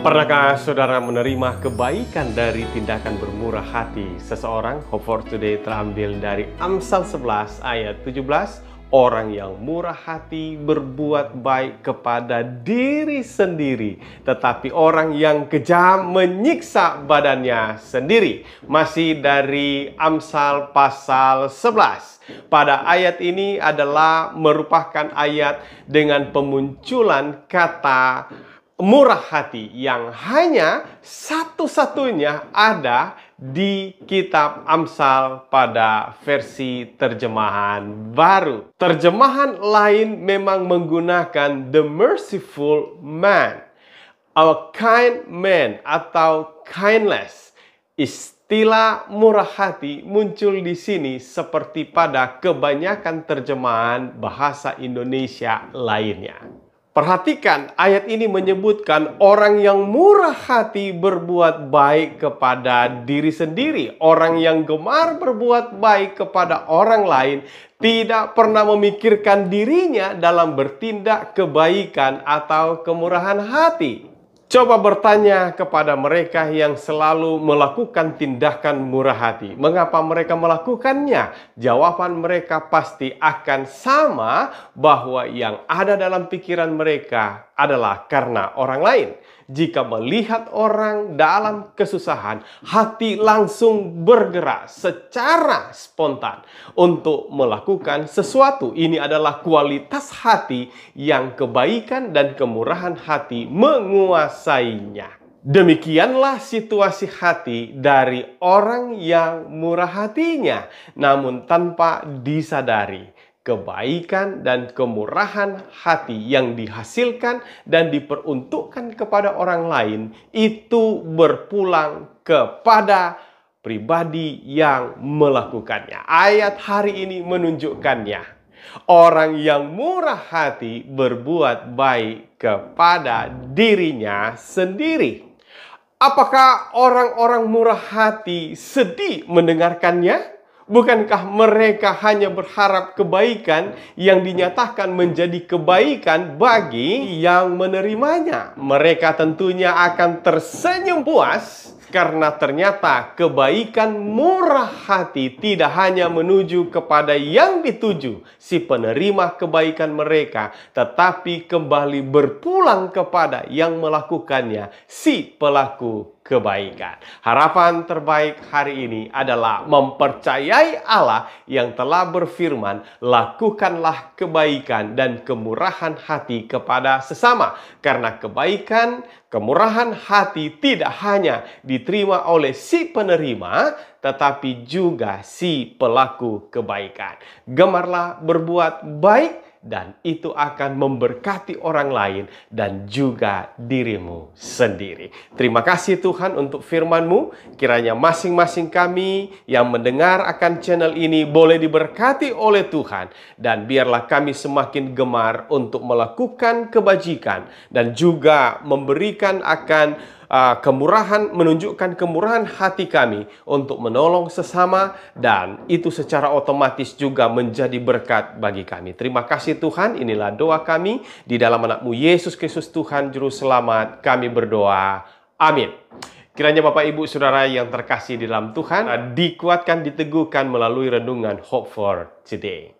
Pernahkah saudara menerima kebaikan dari tindakan bermurah hati seseorang? Hope for Today terambil dari Amsal 11 ayat 17. Orang yang murah hati berbuat baik kepada diri sendiri, tetapi orang yang kejam menyiksa badannya sendiri. Masih dari Amsal pasal 11. Pada ayat ini adalah merupakan ayat dengan pemunculan kata murah hati yang hanya satu-satunya ada di kitab Amsal pada versi terjemahan baru. Terjemahan lain memang menggunakan the merciful man, a kind man atau kindness. Istilah murah hati muncul di sini seperti pada kebanyakan terjemahan bahasa Indonesia lainnya. Perhatikan, ayat ini menyebutkan orang yang murah hati berbuat baik kepada diri sendiri. Orang yang gemar berbuat baik kepada orang lain tidak pernah memikirkan dirinya dalam bertindak kebaikan atau kemurahan hati. Coba bertanya kepada mereka yang selalu melakukan tindakan murah hati. Mengapa mereka melakukannya? Jawaban mereka pasti akan sama bahwa yang ada dalam pikiran mereka adalah karena orang lain. Jika melihat orang dalam kesusahan, hati langsung bergerak secara spontan untuk melakukan sesuatu. Ini adalah kualitas hati yang kebaikan dan kemurahan hati menguasai menguasainya. Demikianlah situasi hati dari orang yang murah hatinya, namun tanpa disadari kebaikan dan kemurahan hati yang dihasilkan dan diperuntukkan kepada orang lain itu berpulang kepada pribadi yang melakukannya. Ayat hari ini menunjukkannya Orang yang murah hati berbuat baik kepada dirinya sendiri. Apakah orang-orang murah hati sedih mendengarkannya? Bukankah mereka hanya berharap kebaikan yang dinyatakan menjadi kebaikan bagi yang menerimanya? Mereka tentunya akan tersenyum puas karena ternyata kebaikan murah hati tidak hanya menuju kepada yang dituju, si penerima kebaikan mereka, tetapi kembali berpulang kepada yang melakukannya, si pelaku kebaikan. Harapan terbaik hari ini adalah mempercayai Allah yang telah berfirman, lakukanlah kebaikan dan kemurahan hati kepada sesama. Karena kebaikan, kemurahan hati tidak hanya diterima oleh si penerima, tetapi juga si pelaku kebaikan. Gemarlah berbuat baik, dan itu akan memberkati orang lain dan juga dirimu sendiri. Terima kasih Tuhan untuk firman-Mu. Kiranya masing-masing kami yang mendengar akan channel ini boleh diberkati oleh Tuhan dan biarlah kami semakin gemar untuk melakukan kebajikan dan juga memberikan akan uh, kemurahan menunjukkan kemurahan hati kami untuk menolong sesama dan itu secara otomatis juga menjadi berkat bagi kami. Terima kasih Tuhan, inilah doa kami di dalam anakmu Yesus Kristus Tuhan juru selamat. Kami berdoa. Amin. Kiranya Bapak Ibu Saudara yang terkasih di dalam Tuhan dikuatkan, diteguhkan melalui renungan Hope for Today.